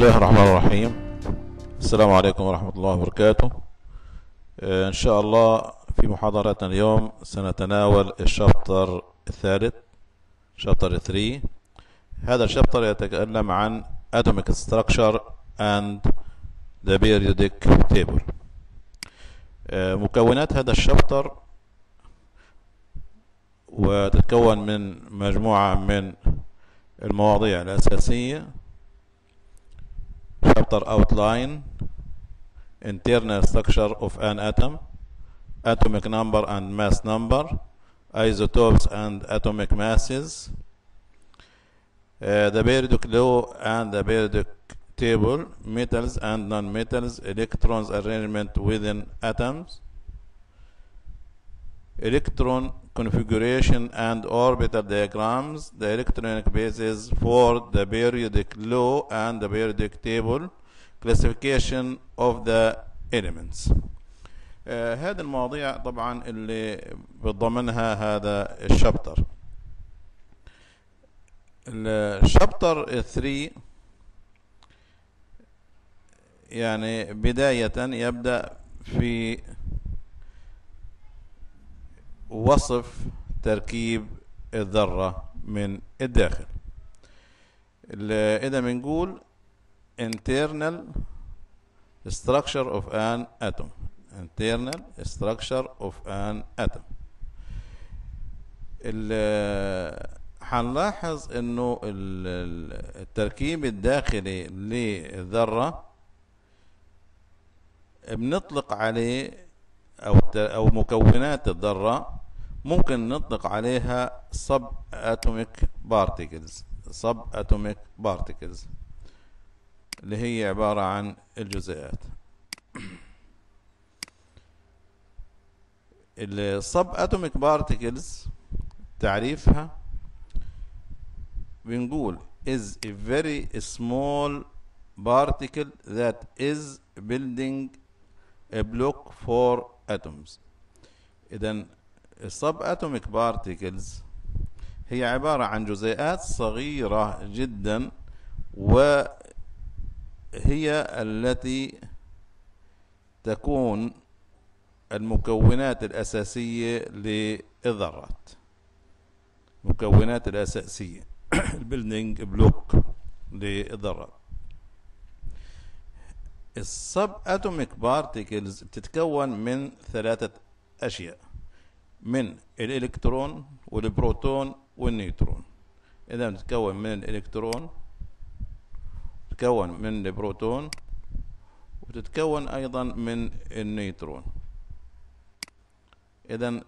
الله الرحمن الرحيم السلام عليكم ورحمة الله وبركاته آه، إن شاء الله في محاضرتنا اليوم سنتناول الشابتر الثالث شابتر 3 هذا الشابتر يتكلم عن Atomic Structure and the Periodic Table آه، مكونات هذا الشابتر وتتكون من مجموعة من المواضيع الأساسية outer outline, internal structure of an atom, atomic number and mass number, isotopes and atomic masses, uh, the periodic law and the periodic table, metals and nonmetals, electrons arrangement within atoms, electron configuration and orbital diagrams, the electronic basis for the periodic law and the periodic table, classification of the elements uh, هذه المواضيع طبعا اللي بتضمنها هذا الشابتر الشابتر 3 يعني بداية يبدأ في وصف تركيب الذرة من الداخل إذا بنقول internal structure of an atom internal structure of an atom هنلاحظ انه التركيب الداخلي للذره بنطلق عليه او او مكونات الذره ممكن نطلق عليها sub atomic particles sub atomic particles اللي هي عبارة عن الجزيئات الصب اتوميك بارتكلز تعريفها بنقول is a very small particle that is building a block for atoms اذا الصب اتوميك بارتكلز هي عبارة عن جزيئات صغيرة جدا و هي التي تكون المكونات الأساسية للذرات المكونات الأساسية البيلدينج بلوك للذرات السب اتوميك بارتيكلز بتتكون من ثلاثة أشياء من الإلكترون والبروتون والنيوترون إذا بتتكون من الإلكترون تتكون من البروتون وتتكون أيضا من النيترون إذا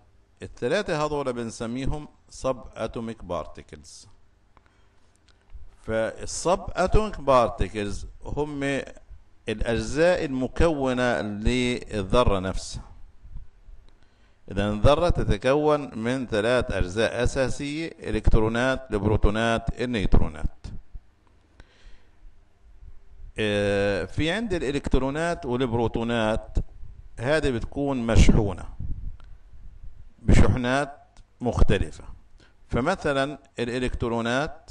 الثلاثة هذول بنسميهم سب أتوميك بارتكلز فالسب أتوميك particles هم الأجزاء المكونة للذرة نفسها إذا الذرة تتكون من ثلاث أجزاء أساسية إلكترونات البروتونات النيترونات آه، في عند الالكترونات والبروتونات هذه بتكون مشحونة بشحنات مختلفة فمثلا الالكترونات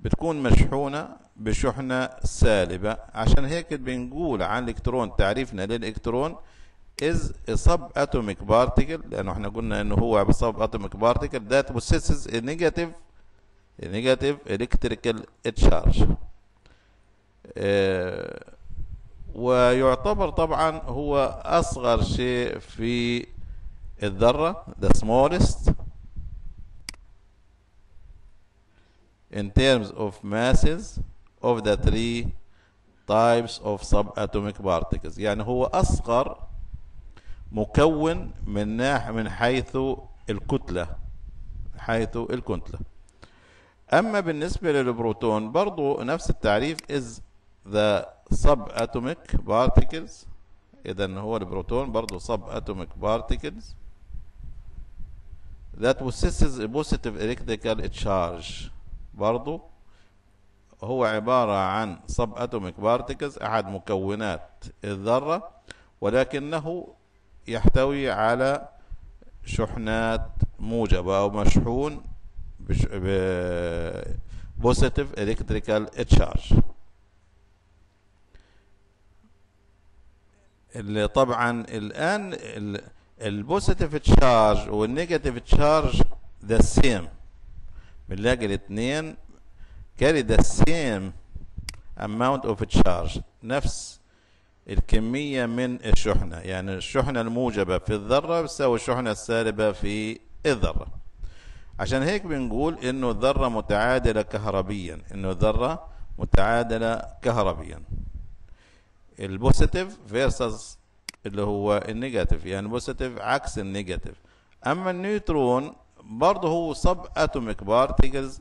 بتكون مشحونة بشحنة سالبة عشان هيك بنقول عن الالكترون تعريفنا للالكترون is a subatomic particle لأنه احنا قلنا انه هو subatomic particle that possesses a negative a negative electrical charge آه، ويعتبر طبعا هو أصغر شيء في الذرة the smallest in terms of masses of the three types of subatomic particles يعني هو أصغر مكون من ناح من حيث الكتلة حيث الكتلة أما بالنسبة للبروتون برضو نفس التعريف is the subatomic particles إذا هو البروتون برضه subatomic particles that possesses a positive electrical charge برضه هو عبارة عن subatomic particles أحد مكونات الذرة ولكنه يحتوي على شحنات موجبة أو مشحون بش... ب... positive electrical charge اللي طبعا الان البوزيتيف تشارج والنيجاتيف تشارج ذا سيم بنلاقي الاثنين كاري ذا سيم اماونت اوف تشارج نفس الكمية من الشحنة يعني الشحنة الموجبة في الذرة بتساوي الشحنة السالبة في الذرة عشان هيك بنقول انه الذرة متعادلة كهربيا انه الذرة متعادلة كهربيا البوزيتيف فيرسز اللي هو النيجاتيف يعني بوزيتيف عكس النيجاتيف اما النيوترون برضه هو سب اتوميك بارتيكلز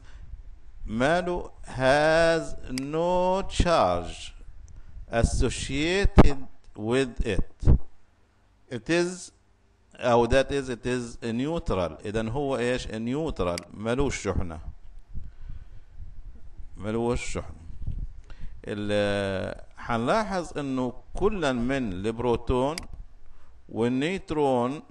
ماله هاز نو تشارج associated with it it is او that is it is neutral اذا هو ايش neutral ملوش شحنة ملوش شحنة حنلاحظ انه كل من البروتون والنيترون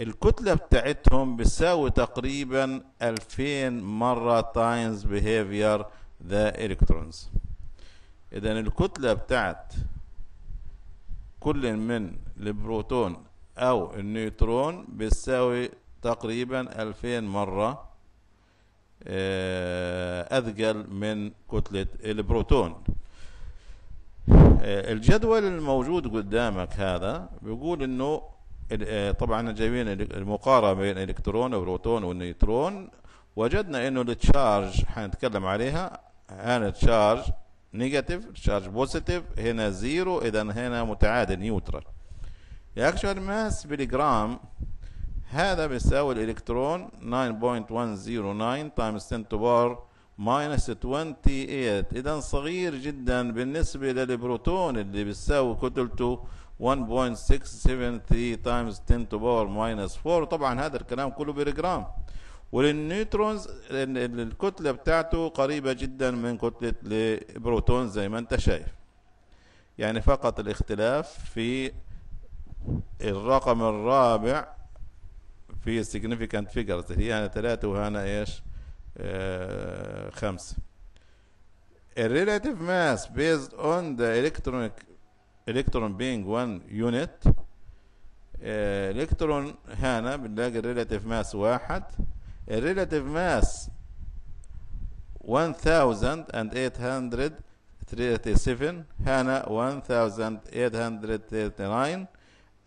الكتلة بتاعتهم بتساوي تقريبا 2000 مرة تايمز behavior ذا الكترونز اذا الكتلة بتاعت كل من البروتون او النيوترون بتساوي تقريبا 2000 مرة آه، اثقل من كتلة البروتون آه، الجدول الموجود قدامك هذا بيقول انه آه، طبعا جايبين المقارنه بين الالكترون والبروتون والنيوترون وجدنا انه التشارج حنتكلم عليها هنا تشارج نيجاتيف تشارج بوزيتيف هنا زيرو اذا هنا متعادل نيوترال الاكشوال ماس بالجرام هذا بيساوي الالكترون 9.109 تايمز 10 تو باور ماينس 28 اذا صغير جدا بالنسبه للبروتون اللي بتساوي كتلته 1.673 تايمز 10 تو باور ماينس 4 طبعا هذا الكلام كله بالجرام وللنيوترونز الكتله بتاعته قريبه جدا من كتله البروتون زي ما انت شايف يعني فقط الاختلاف في الرقم الرابع في significant figures هي هنا ثلاثة وهنا ايش؟ آه، خمسة الريلاتيف ماس بيزد اون ذا الكترونيك الكترون بينج 1 يونت الكترون هنا بنلاقي الريلاتيف ماس واحد الريلاتيف ماس 1837 هنا 1839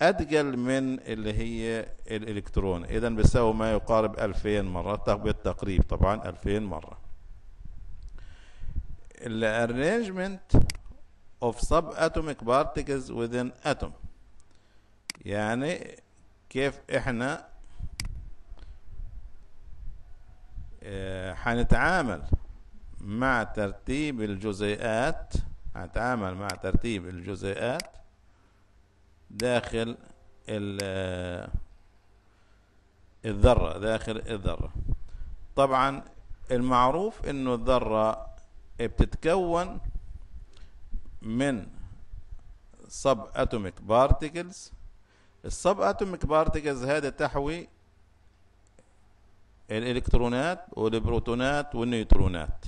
أدجل من اللي هي الإلكترون إذا بيساوي ما يقارب 2000 مرة بالتقريب طبعا 2000 مرة الارنجمنت of sub atomic particles within atom يعني كيف احنا هنتعامل آه، مع ترتيب الجزيئات هنتعامل مع ترتيب الجزيئات داخل الذرة داخل الذرة طبعا المعروف انه الذرة بتتكون من sub atomic particles السب اتوميك بارتيكلز هذا تحوي الالكترونات والبروتونات والنيوترونات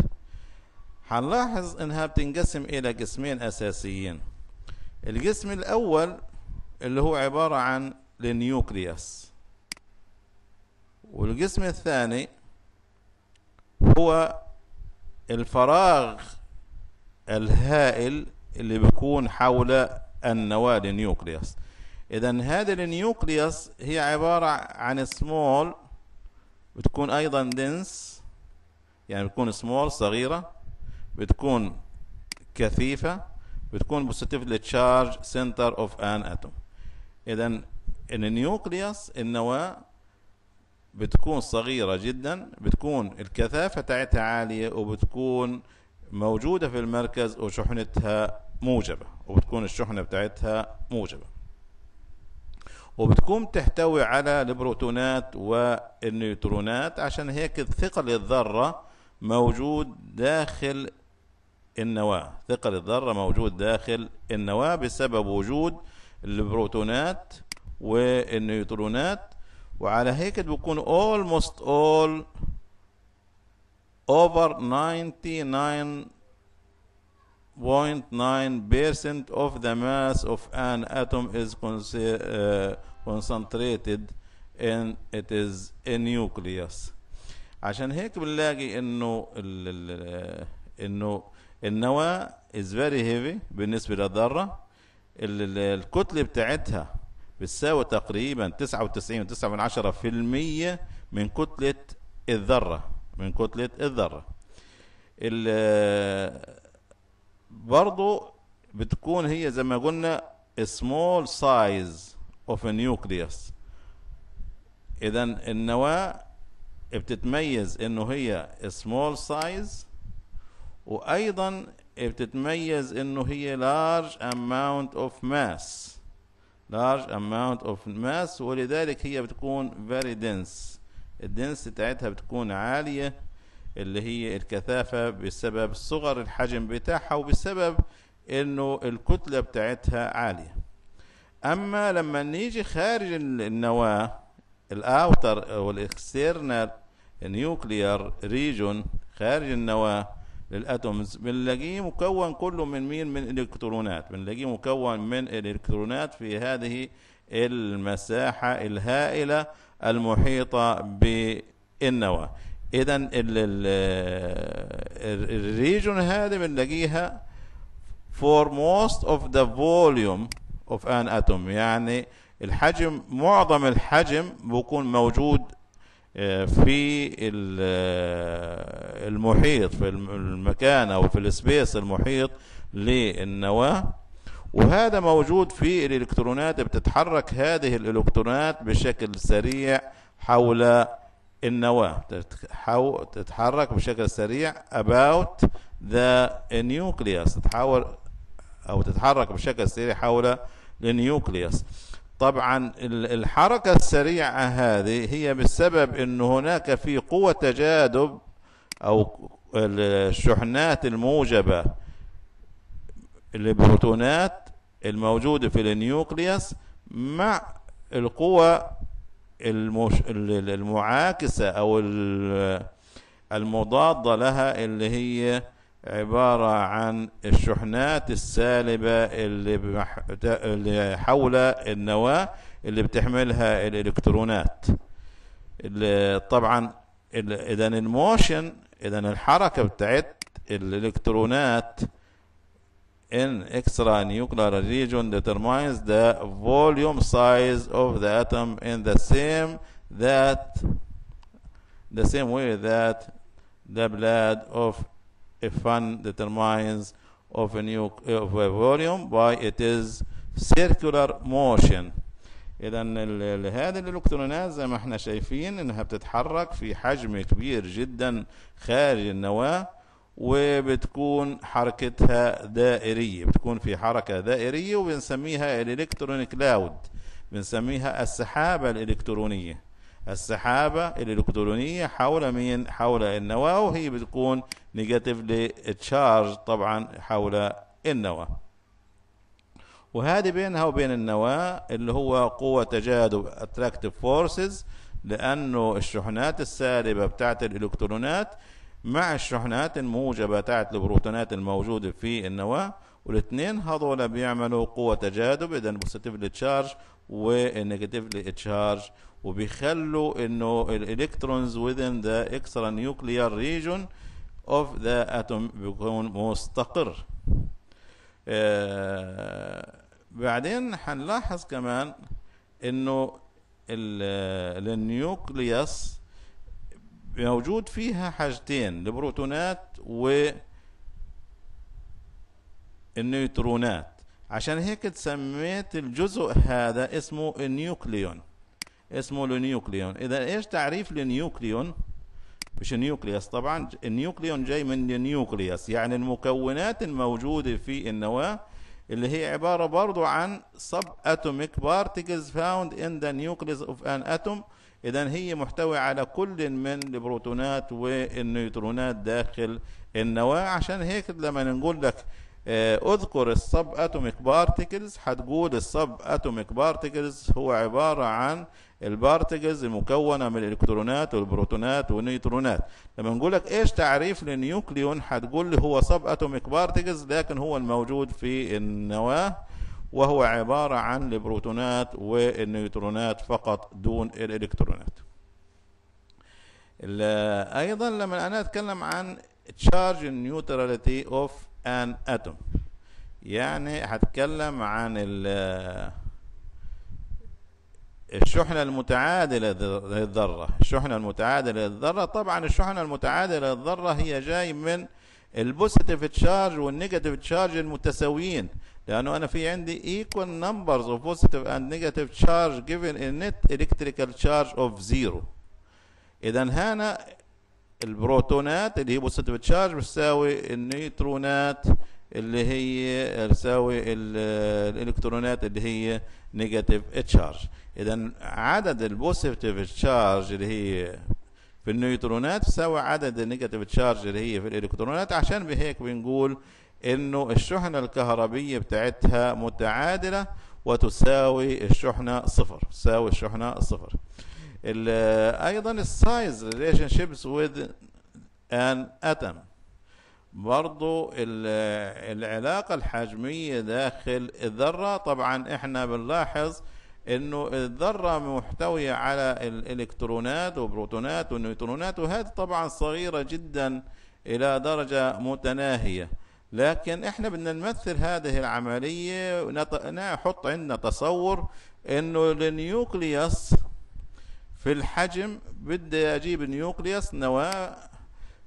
هنلاحظ انها بتنقسم الى قسمين اساسيين القسم الاول اللي هو عبارة عن النيوكليوس والقسم الثاني هو الفراغ الهائل اللي بيكون حول النواة النيوكليوس إذا هذا النيوكليوس هي عبارة عن سمول بتكون أيضا دنس يعني بتكون سمول صغيرة بتكون كثيفة بتكون بوستيف تشارج سنتر اوف ان اتوم إذا النيوكليوس النواة بتكون صغيرة جدا بتكون الكثافة تاعتها عالية وبتكون موجودة في المركز وشحنتها موجبة وبتكون الشحنة بتاعتها موجبة وبتكون تحتوي على البروتونات والنيوترونات عشان هيك ثقل الذرة موجود داخل النواة ثقل الذرة موجود داخل النواة بسبب وجود البروتونات والنيوترونات وعلى هيك بكون almost all over 99.9% of the mass of an atom is uh, concentrated in it is a nucleus عشان هيك بنلاقي انه انه النواة is very heavy بالنسبة للذرة الكتلة بتاعتها بتساوي تقريبا 99.9% من كتلة الذرة من كتلة الذرة برضو بتكون هي زي ما قلنا small size of a nucleus اذا النواة بتتميز انه هي small size وايضا إيه بتتميز انه هي large amount of mass large amount of mass ولذلك هي بتكون very dense الدنس بتاعتها بتكون عالية اللي هي الكثافة بسبب صغر الحجم بتاعها وبسبب انه الكتلة بتاعتها عالية اما لما نيجي خارج النواة الاوتر والاكسترنال نيوكليار ريجون خارج النواة للاتومز بنلاقيه مكون كله من مين من الكترونات بنلاقيه مكون من الالكترونات في هذه المساحه الهائله المحيطه بالنواه اذا الريجون هذه بنلاقيها for most of the volume of an atom يعني الحجم معظم الحجم بيكون موجود في المحيط في المكان او في السبيس المحيط للنواه وهذا موجود في الالكترونات بتتحرك هذه الالكترونات بشكل سريع حول النواه تتحرك بشكل سريع about the nucleus تتحول او تتحرك بشكل سريع حول النيوكليوس طبعا الحركة السريعة هذه هي بسبب أن هناك في قوة تجاذب أو الشحنات الموجبة البروتونات الموجودة في النيوكليوس مع القوة المش... المعاكسة أو المضادة لها اللي هي عبارة عن الشحنات السالبة اللي, بمح... اللي حول النواة اللي بتحملها الإلكترونات اللي طبعا إذا الموشن إذا الحركة بتاعت الإلكترونات in extra nuclear region determines the volume size of the atom in the same that the same way that the blood of a fund determines of a new of a volume by it is circular motion اذا هذه الالكترونات زي ما احنا شايفين انها بتتحرك في حجم كبير جدا خارج النواه وبتكون حركتها دائريه بتكون في حركه دائريه وبنسميها الإلكترون كلاود بنسميها السحابه الالكترونيه السحابة الإلكترونية حول مين حول النواة وهي بتكون نيجاتيفلي تشارج طبعا حول النواة وهذه بينها وبين النواة اللي هو قوة تجاذب اتراكتيف فورسز لأنه الشحنات السالبة بتاعت الإلكترونات مع الشحنات الموجبة بتاعت البروتونات الموجودة في النواة والاثنين هذول بيعملوا قوة تجاذب إذا البوزيتيفلي تشارج ونيجاتيفلي تشارج وبيخلوا انه الالكترونز within the extra nuclear region of the atom بيكون مستقر آه بعدين هنلاحظ كمان انه النيوكليوس موجود فيها حاجتين البروتونات و النيوترونات عشان هيك تسميت الجزء هذا اسمه النيوكليون اسمه النيوكليون اذا ايش تعريف النيوكليون مش النيوكليوس طبعا النيوكليون جاي من النيوكليوس يعني المكونات الموجوده في النواه اللي هي عباره برضو عن sub atomic particles found in the nucleus of an atom اذا هي محتوي على كل من البروتونات والنيوترونات داخل النواه عشان هيك لما نقول لك آه، اذكر السب اتوميك بارتكلز هتقول السب اتوميك بارتكلز هو عباره عن البارتكلز المكونه من الالكترونات والبروتونات والنيوترونات لما نقول لك ايش تعريف للنيوكليون هتقول لي هو سب اتوميك بارتكلز لكن هو الموجود في النواه وهو عباره عن البروتونات والنيوترونات فقط دون الالكترونات ايضا لما انا اتكلم عن charge neutrality of ان atom يعني هتكلم عن الشحنة المتعادلة للذرة الشحنة المتعادلة للذرة طبعا الشحنة المتعادلة للذرة هي جاي من البوزيتيف تشارج والنيجاتيف تشارج المتساويين لانه انا في عندي ايكوال نمبرز اوف بوزيتيف اند نيجاتيف تشارج جيفن ان نت الكتريكال تشارج اوف زيرو اذا هنا البروتونات اللي هي بوزيتيف تشارج بتساوي النيوترونات اللي هي بتساوي الالكترونات اللي هي نيجاتيف تشارج اذا عدد البوزيتيف تشارج اللي هي في النيوترونات تساوي عدد النيجاتيف تشارج اللي هي في الالكترونات عشان بهيك بنقول انه الشحنه الكهربيه بتاعتها متعادله وتساوي الشحنه صفر تساوي الشحنه صفر ايضا السايز ريليشن شيبس ويز ان اتم برضو العلاقة الحجمية داخل الذرة طبعا احنا بنلاحظ انه الذرة محتوية على الالكترونات وبروتونات ونيوترونات وهذه طبعا صغيرة جدا الى درجة متناهية لكن احنا بدنا نمثل هذه العملية نحط عندنا تصور انه النيوكليوس في الحجم بدي اجيب نيوكليوس نواه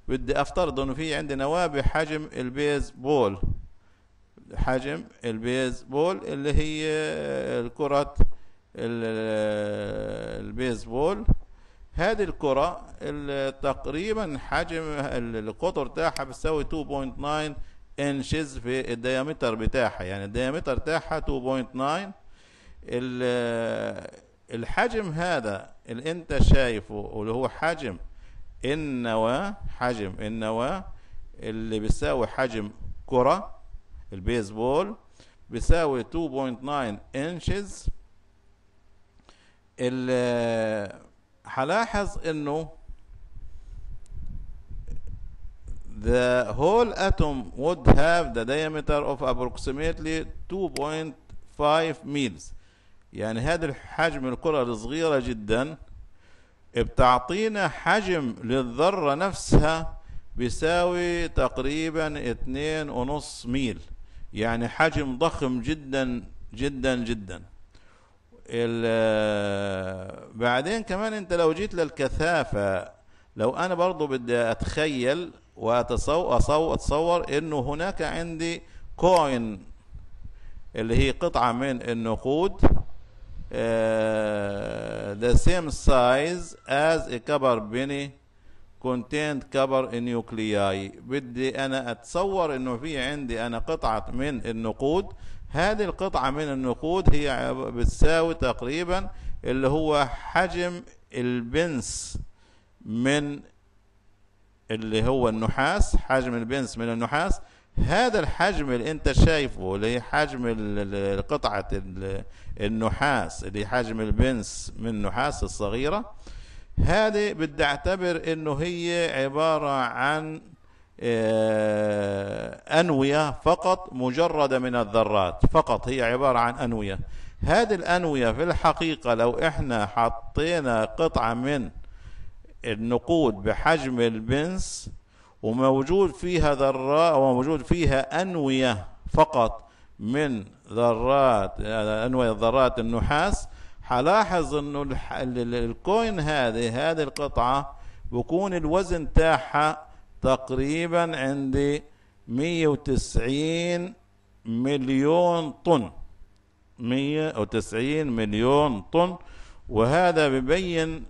بدي افترض انه في عندي نواه بحجم بول حجم بول اللي هي الكرة بول هذه الكرة تقريبا حجم القطر تاعها بتساوي 2.9 انشز في الديامتر بتاعها يعني الديامتر تاعها 2.9 الحجم هذا اللي انت شايفه اللي هو حجم النواة حجم النواة اللي بيساوي حجم كرة البيسبول بيساوي 2.9 انشز اللي هلاحظ انه the whole atom would have the diameter of approximately 2.5 meters يعني هذا الحجم الكرة الصغيرة جدا بتعطينا حجم للذرة نفسها بيساوي تقريبا اتنين ونص ميل يعني حجم ضخم جدا جدا جدا بعدين كمان انت لو جيت للكثافة لو انا برضو بدي اتخيل واتصور أصور, اتصور انه هناك عندي كوين اللي هي قطعة من النقود آه، the same size as a cover penny contained cover nuclei بدي انا اتصور انه في عندي انا قطعه من النقود هذه القطعه من النقود هي بتساوي تقريبا اللي هو حجم البنس من اللي هو النحاس حجم البنس من النحاس هذا الحجم اللي انت شايفه اللي حجم قطعة النحاس اللي حجم البنس من النحاس الصغيرة هذه اعتبر انه هي عبارة عن آه، أنوية فقط مجردة من الذرات فقط هي عبارة عن أنوية هذه الأنوية في الحقيقة لو إحنا حطينا قطعة من النقود بحجم البنس وموجود فيها ذرات وموجود فيها أنوية فقط من ذرات أنوية ذرات النحاس حلاحظ انه الكوين هذه هذه القطعة بكون الوزن تاعها تقريبا عندي 190 مليون طن 190 مليون طن وهذا ببين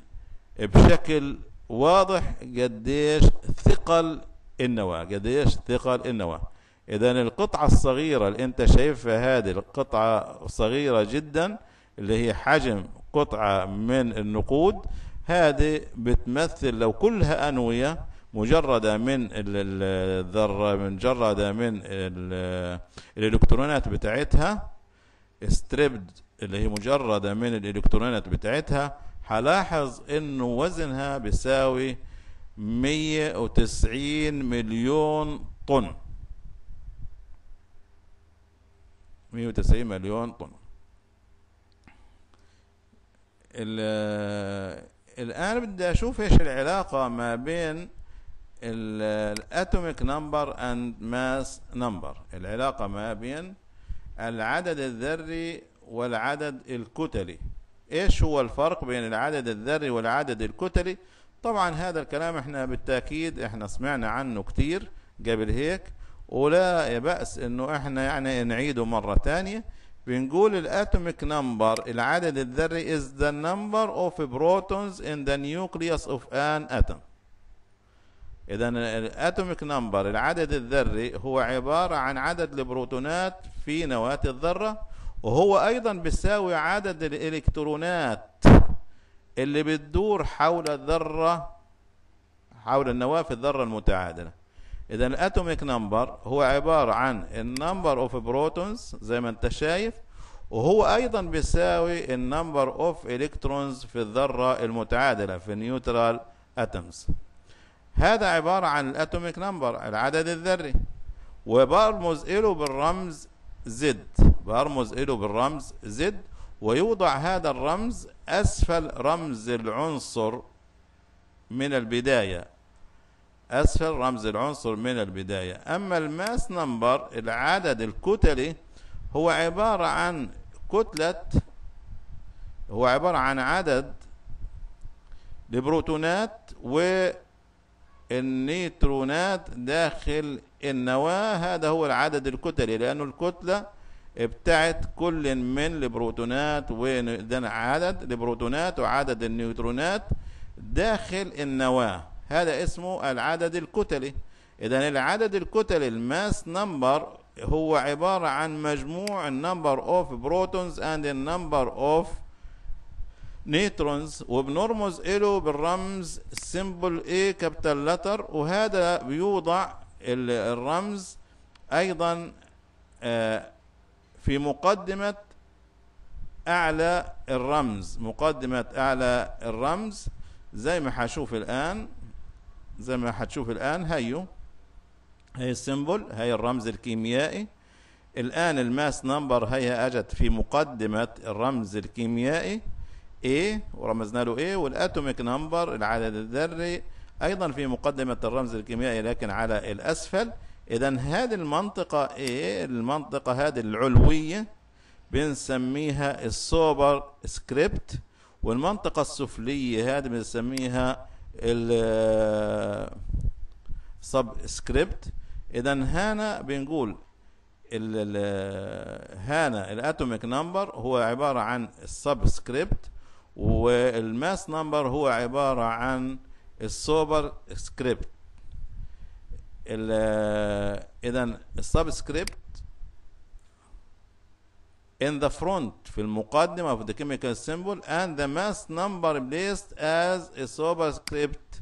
بشكل واضح قديش ثقل النواة قديش ثقل النواة إذا القطعة الصغيرة اللي أنت شايفها هذه القطعة صغيرة جدا اللي هي حجم قطعة من النقود هذه بتمثل لو كلها أنوية مجردة من الذرة مجردة من الإلكترونات بتاعتها ستريبد اللي هي مجردة من الإلكترونات بتاعتها هلاحظ انه وزنها بيساوي 190 مليون طن 190 مليون طن الان بدي اشوف ايش العلاقه ما بين الاتوميك نمبر اند ماس نمبر العلاقه ما بين العدد الذري والعدد الكتلي ايش هو الفرق بين العدد الذري والعدد الكتلي طبعا هذا الكلام احنا بالتاكيد احنا سمعنا عنه كتير قبل هيك ولا بأس انه احنا يعني نعيده مرة تانية بنقول الاتوميك نمبر العدد الذري is the number of protons in the nucleus of an atom اذا الاتوميك نمبر العدد الذري هو عبارة عن عدد البروتونات في نواة الذرة وهو أيضا بيساوي عدد الإلكترونات اللي بتدور حول الذرة حول النواة في الذرة المتعادلة إذا الأتوميك نمبر هو عبارة عن النمبر أوف بروتونز زي ما أنت شايف وهو أيضا بيساوي النمبر أوف إلكترونز في الذرة المتعادلة في نيوترال اتومز هذا عبارة عن الأتوميك نمبر العدد الذري وبرمز له بالرمز زد برمز له بالرمز زد ويوضع هذا الرمز أسفل رمز العنصر من البداية أسفل رمز العنصر من البداية أما الماس نمبر العدد الكتلي هو عبارة عن كتلة هو عبارة عن عدد البروتونات والنيترونات داخل النواة هذا هو العدد الكتلي لأن الكتلة بتاعت كل من البروتونات وين عدد البروتونات وعدد النيوترونات داخل النواة هذا اسمه العدد الكتلي إذا العدد الكتلي الماس نمبر هو عبارة عن مجموع النمبر اوف بروتونز اند النمبر اوف نيترونز وبنرمز له بالرمز سيمبل A كابيتال لتر وهذا بيوضع الرمز ايضا آه، في مقدمه اعلى الرمز مقدمه اعلى الرمز زي ما حشوف الان زي ما حتشوف الان هيو هي السيمبل هي الرمز الكيميائي الان الماس نمبر هي اجت في مقدمه الرمز الكيميائي A ورمزنا له A والاتوميك نمبر العدد الذري أيضا في مقدمة الرمز الكيميائي لكن على الأسفل إذا هذه المنطقة إيه المنطقة هذه العلوية بنسميها السوبر سكريبت والمنطقة السفلية هذه بنسميها سب سكريبت إذا هنا بنقول هنا الاتوميك نمبر هو عبارة عن السب سكريبت والماس نمبر هو عبارة عن السوبر سكريبت اذا السبسكريبت in the front في المقدمة of the chemical symbol and the mass number placed as a superscript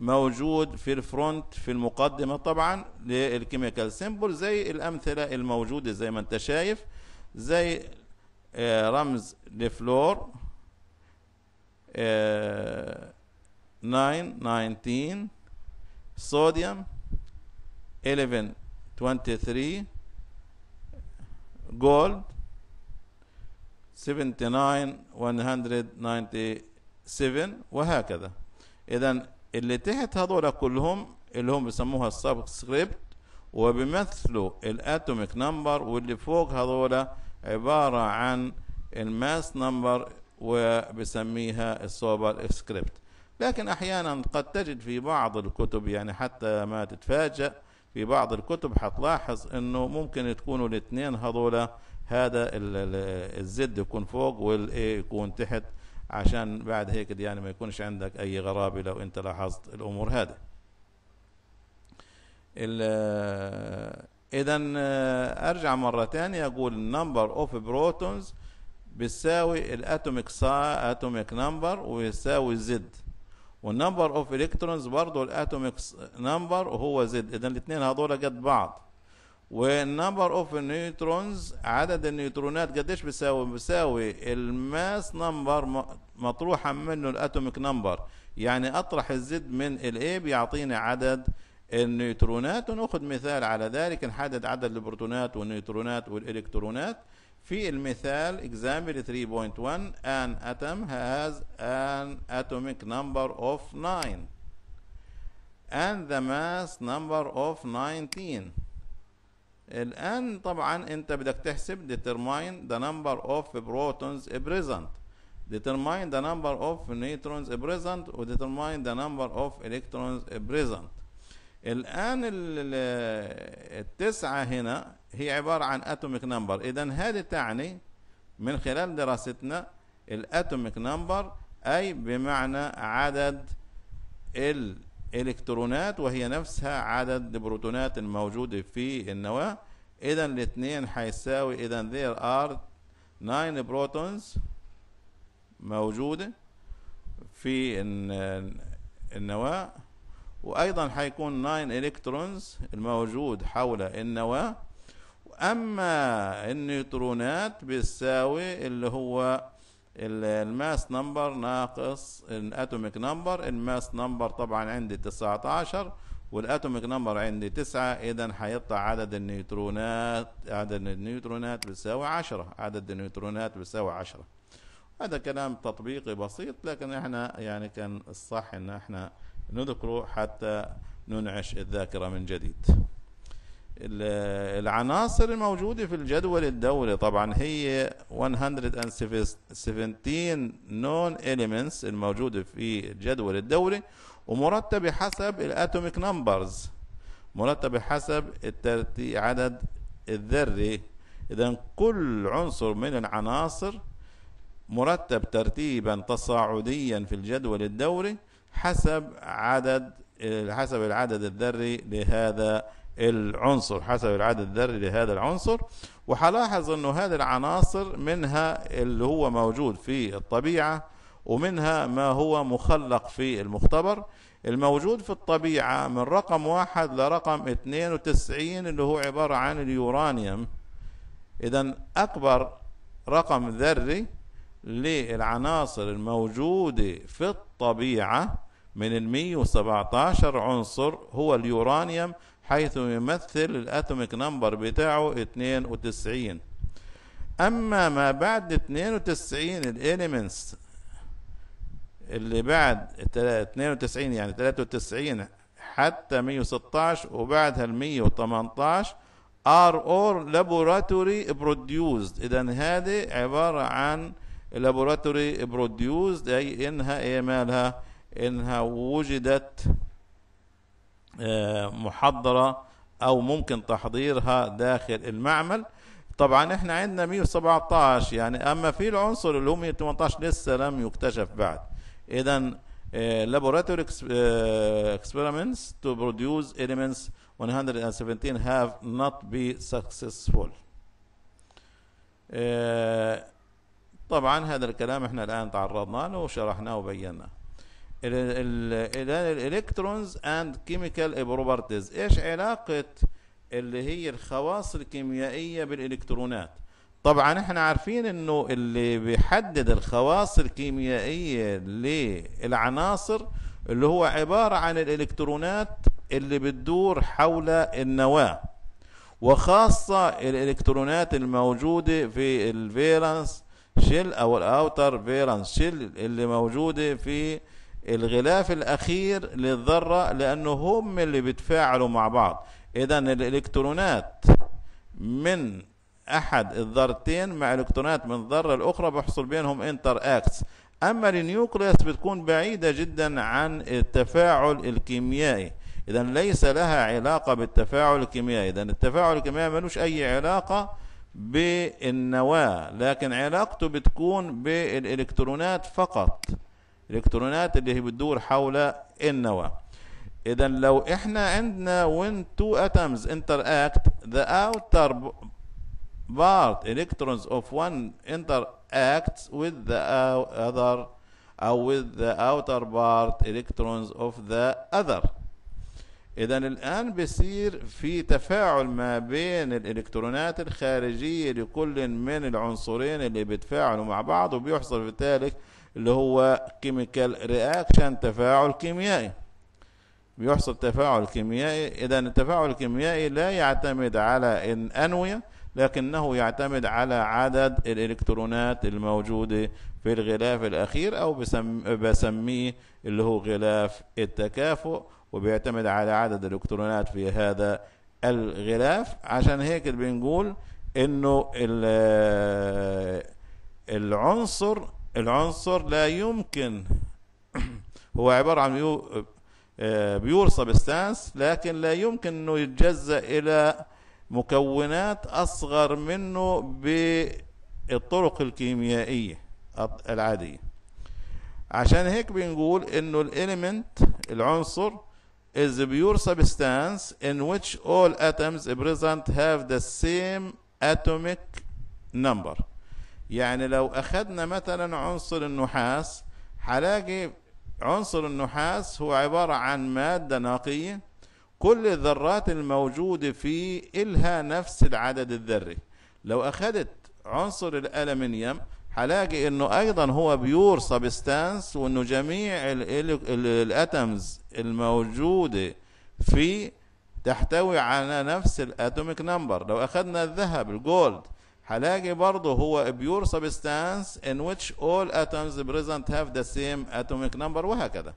موجود في الفرونت في المقدمة طبعا للكيميكال سيمبل زي الأمثلة الموجودة زي ما أنت شايف زي آه، رمز لفلور آه، 9 19 sodium 11 gold 79 197 وهكذا اذا اللي تحت هذول كلهم اللي هم بيسموها السبسكريبت وبيمثلوا الاتوميك نمبر واللي فوق هذول عباره عن الماس نمبر وبسميها السوبر سكريبت لكن أحيانا قد تجد في بعض الكتب يعني حتى ما تتفاجأ في بعض الكتب حتلاحظ انه ممكن تكونوا الاثنين هذولا هذا الزد يكون فوق والاي يكون تحت عشان بعد هيك يعني ما يكونش عندك اي غرابه لو انت لاحظت الامور هذه اذا ارجع مره ثانيه اقول number اوف بروتونز بيساوي الاتوميك سا اتوميك نمبر ويساوي زد والنمبر اوف الكترونز برضه الاتوميك نمبر وهو زد اذا الاثنين هذول قد بعض والنمبر اوف النيوترونز عدد النيوترونات قديش بيساوي بيساوي الماس نمبر مطروحا منه الاتوميك نمبر يعني اطرح الزد من الاي بيعطيني عدد النيوترونات وناخذ مثال على ذلك نحدد عدد البروتونات والنيوترونات والالكترونات في المثال example 3.1 an atom has an atomic number of 9 and the mass number of 19 الآن طبعا أنت بدك تحسب determine the number of protons present determine the number of neutrons present و determine the number of electrons present الآن التسعة هنا هي عبارة عن اتوميك نمبر إذا هذه تعني من خلال دراستنا الاتوميك نمبر أي بمعنى عدد الإلكترونات وهي نفسها عدد البروتونات الموجودة في النواة إذا الاثنين هيساوي إذا there are 9 بروتونز موجودة في النواة وايضا حيكون 9 الكترونز الموجود حول النواه اما النيوترونات بتساوي اللي هو الماس نمبر ناقص الاتوميك نمبر الماس نمبر طبعا عندي 19 والاتوميك نمبر عندي 9 اذا حيطلع عدد النيوترونات عدد النيوترونات بتساوي 10 عدد النيوترونات بتساوي 10 هذا كلام تطبيقي بسيط لكن احنا يعني كان الصح ان احنا نذكره حتى ننعش الذاكرة من جديد العناصر الموجودة في الجدول الدوري طبعا هي 117 نون elements الموجودة في الجدول الدوري ومرتبة حسب الاتوميك نمبرز مرتبة حسب الترتيب عدد الذري اذا كل عنصر من العناصر مرتب ترتيبا تصاعديا في الجدول الدوري حسب عدد حسب العدد الذري لهذا العنصر حسب العدد الذري لهذا العنصر وهلاحظ انه هذه العناصر منها اللي هو موجود في الطبيعه ومنها ما هو مخلق في المختبر الموجود في الطبيعه من رقم واحد لرقم 92 اللي هو عباره عن اليورانيوم اذا اكبر رقم ذري للعناصر الموجودة في الطبيعة من ال 117 عنصر هو اليورانيوم حيث يمثل الاتوميك نمبر بتاعه 92 اما ما بعد 92 الاليمنتس اللي بعد 92 يعني 93 حتى 116 وبعدها ال 118 ار اور لابوراتوري بروديوزد اذا هذه عباره عن لابوراتوري بروديوز أي إنها إيه مالها إنها وجدت آه، محضرة أو ممكن تحضيرها داخل المعمل طبعا احنا عندنا 117 يعني اما في العنصر اللي هو 118 لسه لم يكتشف بعد اذا لابوراتوري اكسبيرمنتس تو produce elements 117 have not بي successful آه، طبعا هذا الكلام احنا الآن تعرضنا له وشرحناه وبيناه الالكترونز اند كيميكال بروبرتيز ايش علاقه اللي هي الخواص الكيميائيه بالالكترونات طبعا احنا عارفين انه اللي بيحدد الخواص الكيميائيه للعناصر اللي هو عباره عن الالكترونات اللي بتدور حول النواه وخاصه الالكترونات الموجوده في الفيلانس شيل او الاوتر بيرنس شيل اللي موجوده في الغلاف الاخير للذره لانه هم اللي بيتفاعلوا مع بعض اذا الالكترونات من احد الذرتين مع الكترونات من الذره الاخرى بيحصل بينهم انتر اكس اما النيوكليس بتكون بعيده جدا عن التفاعل الكيميائي اذا ليس لها علاقه بالتفاعل الكيميائي اذا التفاعل الكيميائي ملوش اي علاقه بالنواة لكن علاقته بتكون بالإلكترونات فقط الإلكترونات اللي هي بتدور حول النواة إذا لو إحنا عندنا when two atoms interact the outer part electrons of one interacts with the other أو with the outer part electrons of the other اذا الان بصير في تفاعل ما بين الالكترونات الخارجيه لكل من العنصرين اللي بيتفاعلوا مع بعض وبيحصل في ذلك اللي هو كيميكال رياكشن تفاعل كيميائي بيحصل تفاعل كيميائي اذا التفاعل الكيميائي لا يعتمد على الانويه لكنه يعتمد على عدد الالكترونات الموجوده في الغلاف الاخير او بسم بسميه اللي هو غلاف التكافؤ وبيعتمد على عدد الالكترونات في هذا الغلاف عشان هيك بنقول انه العنصر العنصر لا يمكن هو عباره عن بيور سبستانس لكن لا يمكن انه يتجزا الى مكونات اصغر منه بالطرق الكيميائيه العاديه عشان هيك بنقول انه الاليمنت العنصر is the pure substance in which all atoms present have the same atomic number يعني لو أخذنا مثلا عنصر النحاس هلاقي عنصر النحاس هو عبارة عن مادة نقية كل الذرات الموجودة فيه إلها نفس العدد الذري لو أخذت عنصر الألمنيوم هلاقي انه ايضا هو بيور سبستانس وانه جميع الاتمز الموجوده فيه تحتوي على نفس الاتوميك نمبر لو اخذنا الذهب الجولد هلاقي برضه هو بيور سبستانس in which all atoms present have the same اتوميك نمبر وهكذا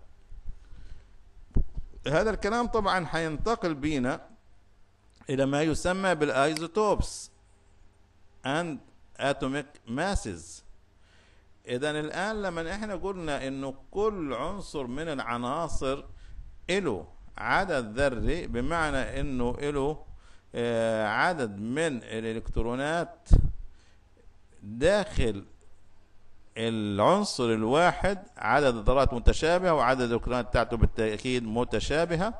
هذا الكلام طبعا حينتقل بينا الى ما يسمى بالايزوتوبس اند اتوميك ماسز اذا الان لما احنا قلنا انه كل عنصر من العناصر له عدد ذري بمعنى انه له آه، عدد من الالكترونات داخل العنصر الواحد عدد الذرات متشابهه وعدد الالكترونات بتاعته بالتاكيد متشابهه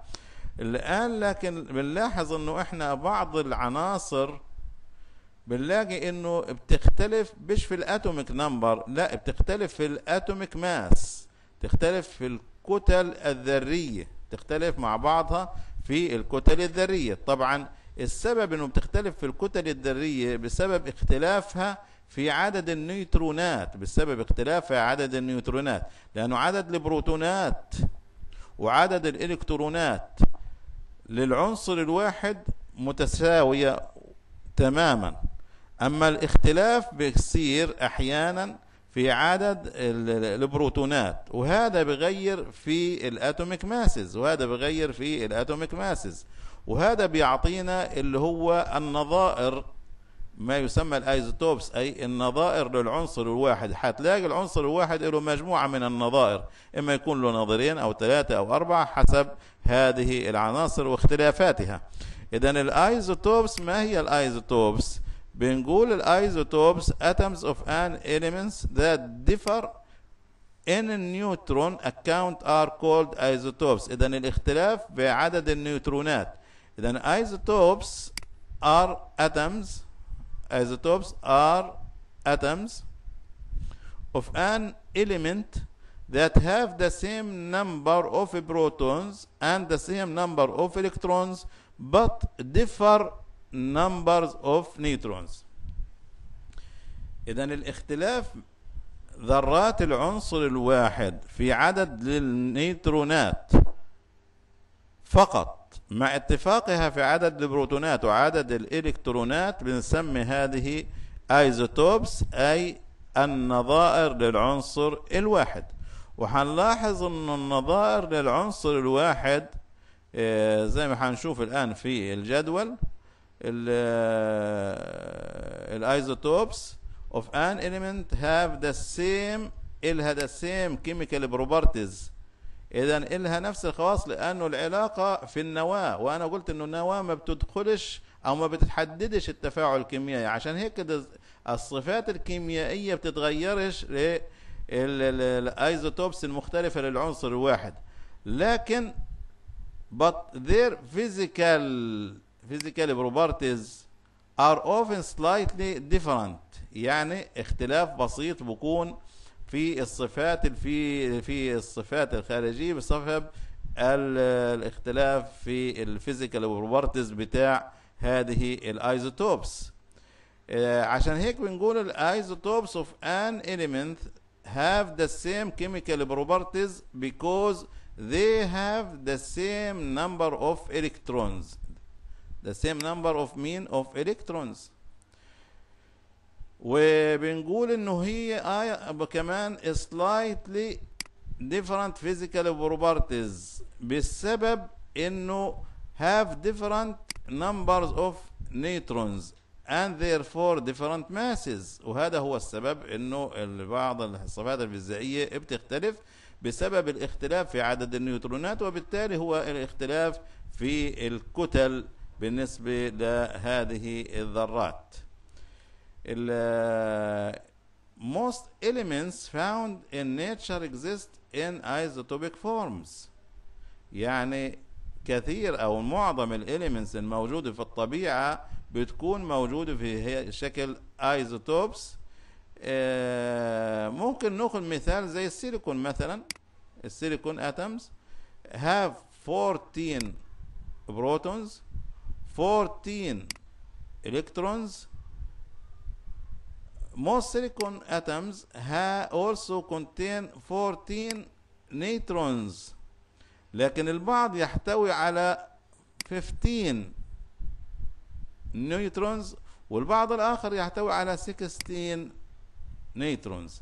الان لكن بنلاحظ انه احنا بعض العناصر بنلاقي انه بتختلف مش في الاتوميك نمبر لا بتختلف في الاتوميك ماس تختلف في الكتل الذريه تختلف مع بعضها في الكتل الذريه طبعا السبب انه بتختلف في الكتل الذريه بسبب اختلافها في عدد النيوترونات بسبب اختلاف عدد النيوترونات لانه عدد البروتونات وعدد الالكترونات للعنصر الواحد متساويه تماما أما الاختلاف بيصير أحيانا في عدد البروتونات وهذا بغير في الاتوميك ماسز وهذا بغير في الاتوميك ماسز وهذا بيعطينا اللي هو النظائر ما يسمى الايزوتوبس اي النظائر للعنصر الواحد حتلاقي العنصر الواحد له مجموعه من النظائر اما يكون له نظرين او ثلاثه او اربعه حسب هذه العناصر واختلافاتها اذا الايزوتوبس ما هي الايزوتوبس بنقول الايزوتوبس atoms of an elements that differ in a neutron account are called isotopes اذا الاختلاف بعدد النيوترونات اذا isotopes are atoms isotopes are atoms of an element that have the same number of protons and the same number of electrons but differ numbers of neutrons اذا الاختلاف ذرات العنصر الواحد في عدد النيترونات فقط مع اتفاقها في عدد البروتونات وعدد الالكترونات بنسمي هذه ايزوتوبس اي النظائر للعنصر الواحد وهنلاحظ ان النظائر للعنصر الواحد آه، زي ما هنشوف الآن في الجدول آه، الايزوتوبس of an element have the same إلها the same chemical properties إذا إلها نفس الخواص لأنه العلاقة في النواة وأنا قلت إنه النواة ما بتدخلش أو ما بتحددش التفاعل الكيميائي عشان هيك الصفات الكيميائية بتتغيرش للايزوتوبس المختلفة للعنصر الواحد لكن but their physical physical properties are often slightly different يعني اختلاف بسيط بكون في الصفات في في الصفات الخارجية بسبب الاختلاف في الفيزيكال بروبرتيز بتاع هذه الايزوتوبس آه، عشان هيك بنقول الايزوتوبس اوف ان element have the same chemical properties because they have the same number of electrons the same number of mean of electrons وبنقول انه هي كمان slightly different physical properties بسبب انه have different numbers of neutrons and therefore different masses وهذا هو السبب انه بعض الصفات الفيزيائيه بتختلف بسبب الاختلاف في عدد النيوترونات وبالتالي هو الاختلاف في الكتل بالنسبة لهذه الذرات الـ most elements found in nature exist in isotopic forms يعني كثير او معظم الاليمنتس الموجوده في الطبيعه بتكون موجوده في شكل ايزوتوبس آه، ممكن ناخد مثال زي السيليكون مثلا السيليكون اتمز هاف 14 بروتونز 14 الكترونز most silicon atoms ha also contain 14 neutrons لكن البعض يحتوي على 15 نيوترونز والبعض الآخر يحتوي على 16 نيترونز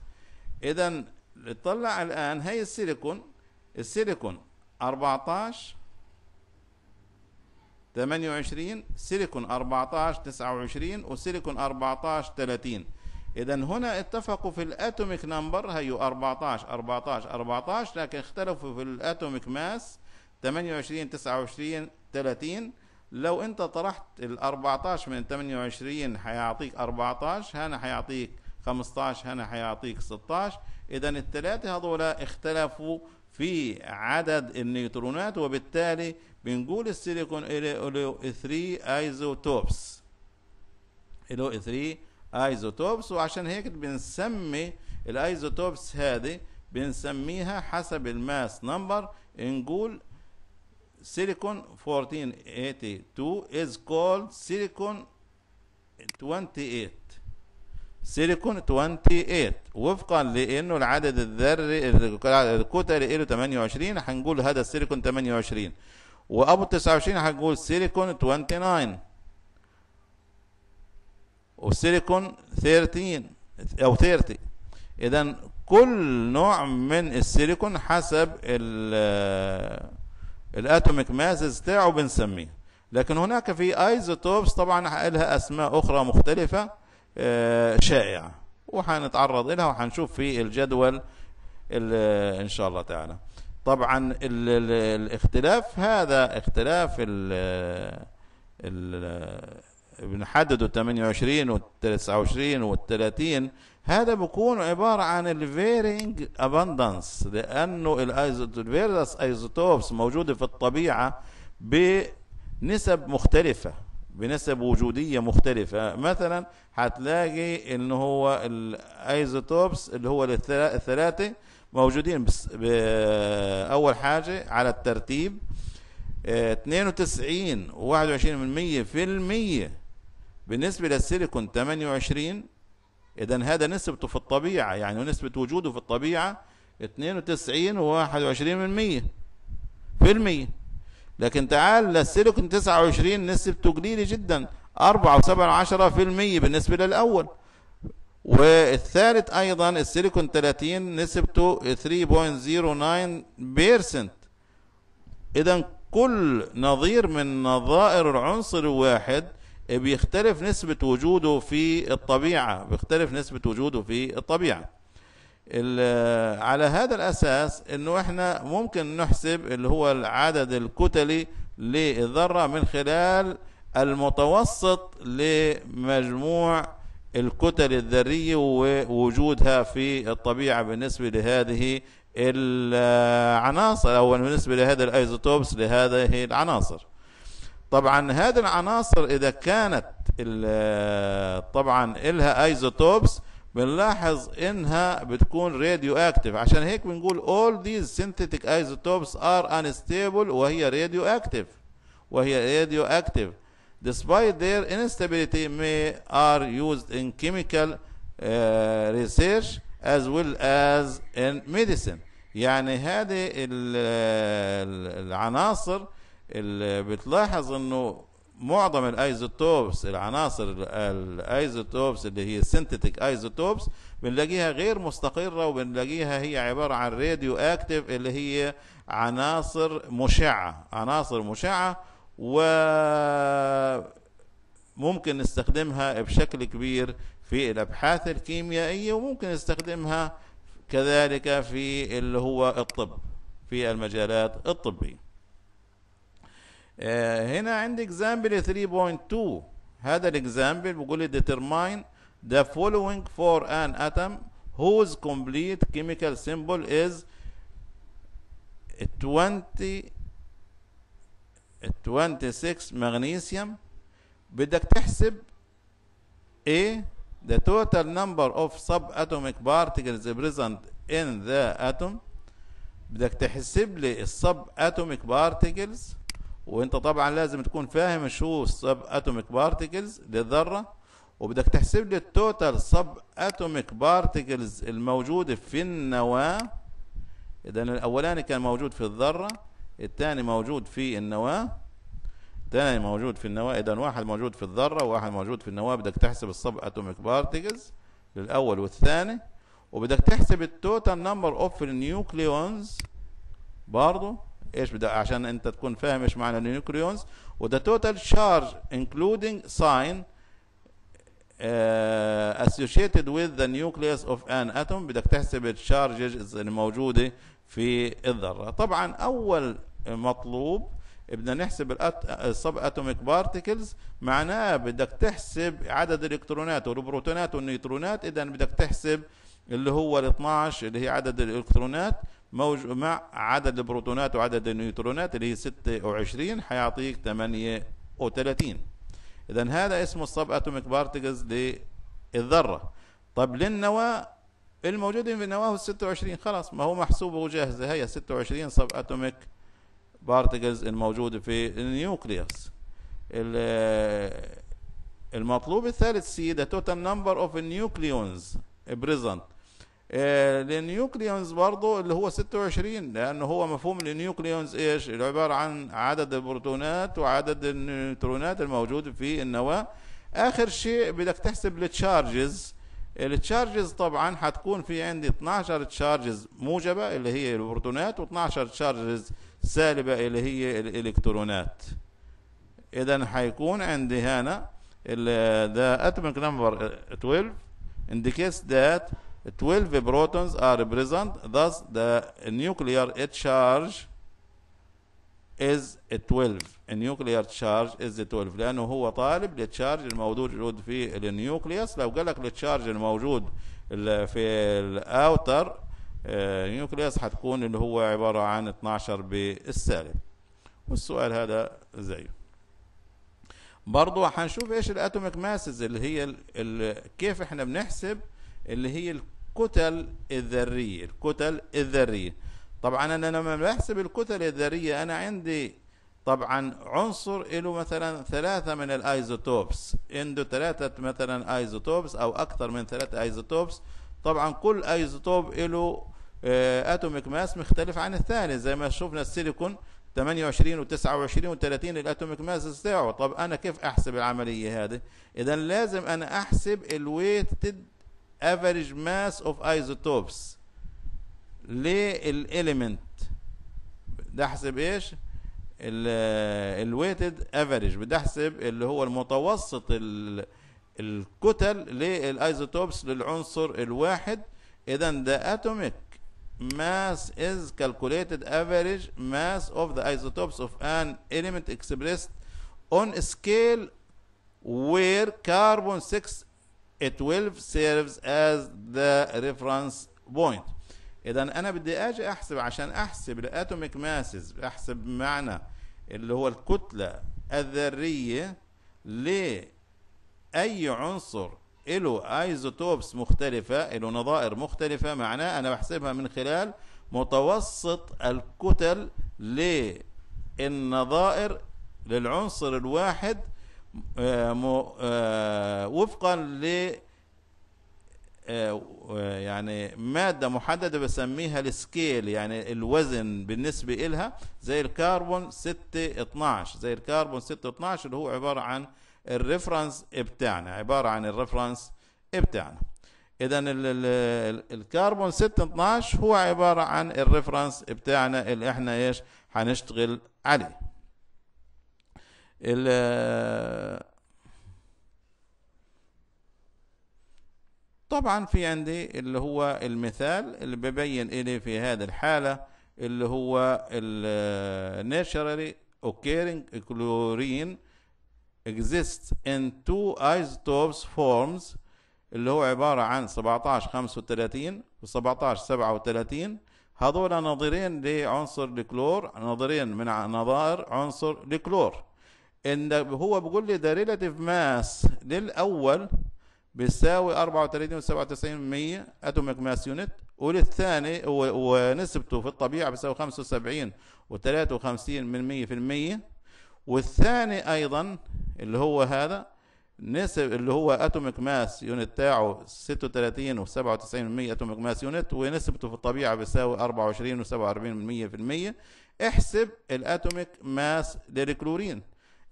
اذا اطلع الان هي السيليكون السيليكون 14 28 سيليكون 14 29 وسيليكون 14 30 اذا هنا اتفقوا في الاتوميك نمبر هيو 14 14 14 لكن اختلفوا في الاتوميك ماس 28 29 30 لو انت طرحت ال 14 من 28 حيعطيك 14 هنا حيعطيك 15 هنا هيعطيك 16 اذا الثلاثه هذول اختلفوا في عدد النيوترونات وبالتالي بنقول السيليكون له 3 ايزوتوبس له 3 ايزوتوبس وعشان هيك بنسمي الايزوتوبس هذه بنسميها حسب الماس نمبر نقول سيليكون 1482 is called سيليكون 28 سيليكون 28 وفقا لانه العدد الذري الكتل له 28 هنقول هذا السيليكون 28 وابو 29 هنقول سيليكون 29 والسيليكون 30 او 30 اذا كل نوع من السيليكون حسب الاتوميك ماسز بتاعه بنسميه لكن هناك في ايزوتوبس طبعا لها اسماء اخرى مختلفه آه، شائعة وهنتعرض لها وهنشوف في الجدول آه، ان شاء الله تعالى طبعا الاختلاف هذا اختلاف ال بنحدده 28 و 29 و 30 هذا بيكون عبارة عن الفيرينج اباندنس لأنه الفيرس ايزوتوبس موجودة في الطبيعة بنسب مختلفة بنسب وجودية مختلفة مثلا هتلاقي ان هو الايزوتوبس اللي هو الثلاثة موجودين بس اول حاجة على الترتيب 92 آه، و21% في المية بالنسبة للسيليكون 28 اذا هذا نسبته في الطبيعة يعني نسبة وجوده في الطبيعة 92 و21% في المية لكن تعال للسيليكون 29 نسب تجليلي جدا 4.7% بالنسبة للأول والثالث أيضا السيليكون 30 نسبته 3.09% إذا كل نظير من نظائر العنصر الواحد بيختلف نسبة وجوده في الطبيعة بيختلف نسبة وجوده في الطبيعة على هذا الأساس أنه إحنا ممكن نحسب اللي هو العدد الكتلي للذرة من خلال المتوسط لمجموع الكتل الذرية ووجودها في الطبيعة بالنسبة لهذه العناصر أو بالنسبة لهذا الأيزوتوبس لهذه العناصر طبعا هذه العناصر إذا كانت طبعا إلها أيزوتوبس بنلاحظ انها بتكون راديو اكتف عشان هيك بنقول all these synthetic isotopes are unstable وهي راديو اكتف وهي راديو اكتف despite their instability may are used in chemical uh, research as well as in medicine يعني هذه العناصر اللي بتلاحظ انه معظم الايزوتوبس العناصر الايزوتوبس اللي هي سنتيتك ايزوتوبس بنلاقيها غير مستقره وبنلاقيها هي عباره عن راديو اكتيف اللي هي عناصر مشعه عناصر مشعه و ممكن نستخدمها بشكل كبير في الابحاث الكيميائيه وممكن نستخدمها كذلك في اللي هو الطب في المجالات الطبيه هنا عندي example 3.2 هذا الاكزامبل بيقول لي determine the following for an atom whose complete chemical symbol is 20 26 magnesium بدك تحسب A the total number of subatomic particles present in the atom بدك تحسب لي السب atomic particles وانت طبعا لازم تكون فاهم شو السب اتوميك بارتكلز للذره وبدك تحسب لي التوتال سب اتوميك بارتكلز الموجوده في النواه اذا الاولاني كان موجود في الذره الثاني موجود في النواه الثاني موجود في النواه اذا واحد موجود في الذره وواحد موجود في النواه بدك تحسب السب اتوميك بارتكلز للاول والثاني وبدك تحسب التوتال نمبر اوف النيوكليونز برضه ايش بده عشان انت تكون فاهم ايش معنى النيوكليونز وذا توتال شارج انكلودينج ساين associated with the nucleus of an atom بدك تحسب الشارجز الموجوده في الذره طبعا اول مطلوب بدنا نحسب السب اتوميك بارتكلز معناه بدك تحسب عدد الالكترونات والبروتونات والنيوترونات اذا بدك تحسب اللي هو ال 12 اللي هي عدد الالكترونات موج مع عدد البروتونات وعدد النيوترونات اللي هي 26 حيعطيك 38 اذا هذا اسمه الصب اتوميك بارتكلز للذره طب للنواه الموجودين في النواه 26 خلاص ما هو محسوب وجاهزه هي 26 صب اتوميك بارتكلز الموجوده في النيوكليوس المطلوب الثالث سي ذا توتال نمبر اوف النيوكليونز بريزنت النيوكليونز آه، برضه اللي هو 26 لانه هو مفهوم النيوكليونز إيش؟ عبارة عن عدد البروتونات وعدد النيوترونات الموجود في النواة آخر شيء بدك تحسب التشارجز التشارجز طبعا حتكون في عندي 12 تشارجز موجبة اللي هي البروتونات و12 تشارجز سالبة اللي هي الإلكترونات إذا حيكون عندي هنا ذا اتوميك نمبر 12 indicates that 12 protons are present thus the nuclear charge is 12 النيوكليار تشارج از 12 لانه هو طالب للتشارج الموجود في النيوكليوس لو قال لك التشارج الموجود في الاوتر آه، نيوكليوس حتكون اللي هو عباره عن 12 بالسالب والسؤال هذا زيه برضه حنشوف ايش الاتوميك ماسز اللي هي الـ الـ كيف احنا بنحسب اللي هي الكتل الذرية الكتل الذرية طبعا أنا لما بحسب الكتل الذرية أنا عندي طبعا عنصر له مثلا ثلاثة من الايزوتوبس عنده ثلاثة مثلا ايزوتوبس او اكثر من ثلاثة ايزوتوبس طبعا كل ايزوتوب له آه، اتوميك ماس مختلف عن الثاني زي ما شفنا السيليكون 28 و29 و30 الاتوميك ماس بتاعه طب انا كيف احسب العملية هذه اذا لازم انا احسب الويتد average mass of isotopes للإليمنت ده حسب ايش؟ الويتد افريج بتحسب اللي هو المتوسط الكتل للايزوتوبس للعنصر الواحد اذا ده اتوميك mass is calculated average mass of the isotopes of an element expressed on a scale where carbon 6 12 serves as the reference point اذا انا بدي اجي احسب عشان احسب الاتوميك ماسز احسب معنى اللي هو الكتله الذريه لاي عنصر له ايزوتوبس مختلفه له نظائر مختلفه معناه انا بحسبها من خلال متوسط الكتل للنظائر للعنصر الواحد آه، وفقا ل آه، آه، يعني ماده محدده بسميها السكيل يعني الوزن بالنسبه إلها زي الكربون 6 12 زي الكربون 6 12 اللي هو عباره عن الريفرنس بتاعنا عباره عن الريفرنس بتاعنا اذا الكربون 6 12 هو عباره عن الريفرنس بتاعنا اللي احنا ايش هنشتغل عليه ال طبعا في عندي اللي هو المثال اللي ببين إلي في هذه الحالة اللي هو ال naturally occurring chlorine exists in two isotopes forms اللي هو عبارة عن 17 35 و 17 37 هذول نظرين لعنصر الكلور نظرين من نظائر عنصر الكلور ان هو بيقول لي ده ريلاتيف ماس للاول بيساوي 34.97% اتوميك ماس يونت وللثاني ونسبته في الطبيعه بيساوي 75 و53 من 100 في المية والثاني ايضا اللي هو هذا نسب اللي هو اتوميك ماس يونت تاعه 36 و97% اتوميك ماس يونت ونسبته في الطبيعه بيساوي 24 و47% في المية احسب الاتوميك ماس للكلورين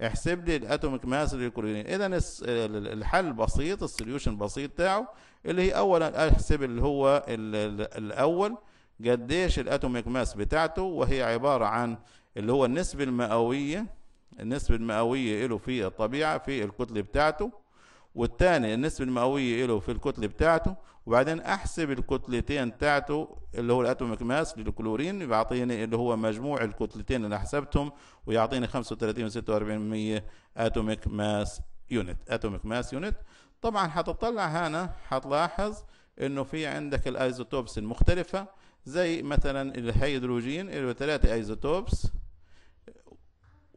احسب لي الاتوميك ماس للكلورين اذا الحل بسيط السوليوشن بسيط بتاعه اللي هي اولا احسب اللي هو الاول قديش الاتوميك ماس بتاعته وهي عباره عن اللي هو النسبه المئويه النسبه المئويه له في الطبيعه في الكتله بتاعته والثاني النسبة المئوية له في الكتلة بتاعته وبعدين أحسب الكتلتين بتاعته اللي هو الأتوميك ماس للكلورين بيعطيني اللي هو مجموع الكتلتين اللي حسبتهم ويعطيني 35 و46% أتوميك ماس يونت أتوميك ماس يونت طبعا حتطلع هنا حتلاحظ انه في عندك الايزوتوبس المختلفة زي مثلا الهيدروجين اللي ثلاثة ايزوتوبس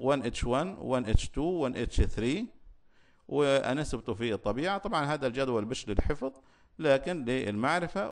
1H1 1H2 1H3 وأنسبته في الطبيعة طبعا هذا الجدول مش للحفظ لكن للمعرفة